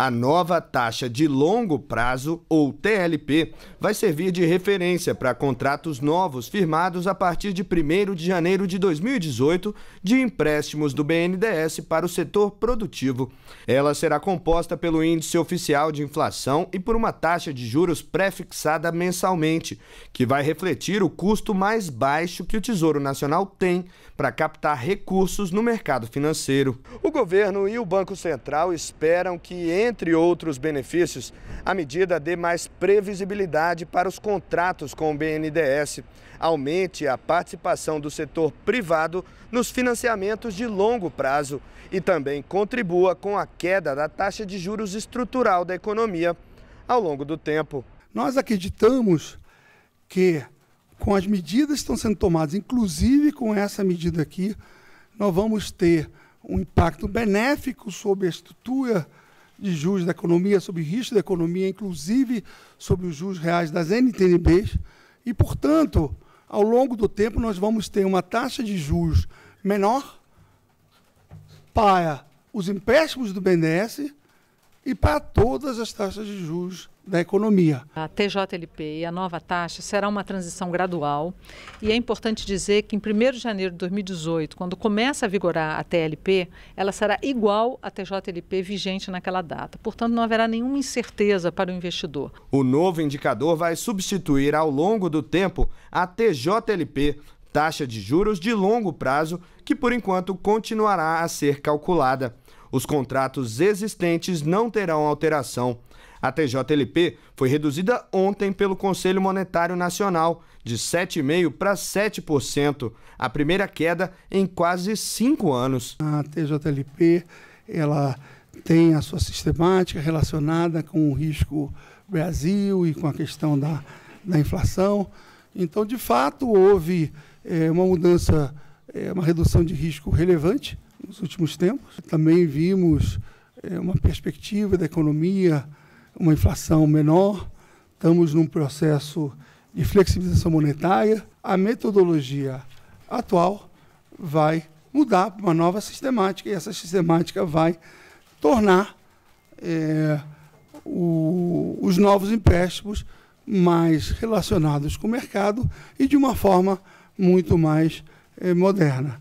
A nova taxa de longo prazo, ou TLP, vai servir de referência para contratos novos firmados a partir de 1 de janeiro de 2018 de empréstimos do BNDES para o setor produtivo. Ela será composta pelo índice oficial de inflação e por uma taxa de juros pré-fixada mensalmente, que vai refletir o custo mais baixo que o Tesouro Nacional tem para captar recursos no mercado financeiro. O governo e o Banco Central esperam que entre outros benefícios, a medida dê mais previsibilidade para os contratos com o BNDES, aumente a participação do setor privado nos financiamentos de longo prazo e também contribua com a queda da taxa de juros estrutural da economia ao longo do tempo. Nós acreditamos que com as medidas que estão sendo tomadas, inclusive com essa medida aqui, nós vamos ter um impacto benéfico sobre a estrutura de juros da economia, sobre risco da economia, inclusive sobre os juros reais das NTNBs. E, portanto, ao longo do tempo, nós vamos ter uma taxa de juros menor para os empréstimos do BNDES e para todas as taxas de juros da economia. A TJLP e a nova taxa será uma transição gradual e é importante dizer que em 1 de janeiro de 2018, quando começa a vigorar a TLP, ela será igual à TJLP vigente naquela data. Portanto, não haverá nenhuma incerteza para o investidor. O novo indicador vai substituir ao longo do tempo a TJLP, taxa de juros de longo prazo, que por enquanto continuará a ser calculada. Os contratos existentes não terão alteração. A TJLP foi reduzida ontem pelo Conselho Monetário Nacional, de 7,5% para 7%, a primeira queda em quase cinco anos. A TJLP ela tem a sua sistemática relacionada com o risco Brasil e com a questão da, da inflação. Então, de fato, houve é, uma mudança, é, uma redução de risco relevante nos últimos tempos. Também vimos é, uma perspectiva da economia, uma inflação menor, estamos num processo de flexibilização monetária. A metodologia atual vai mudar para uma nova sistemática, e essa sistemática vai tornar é, o, os novos empréstimos mais relacionados com o mercado e de uma forma muito mais é, moderna.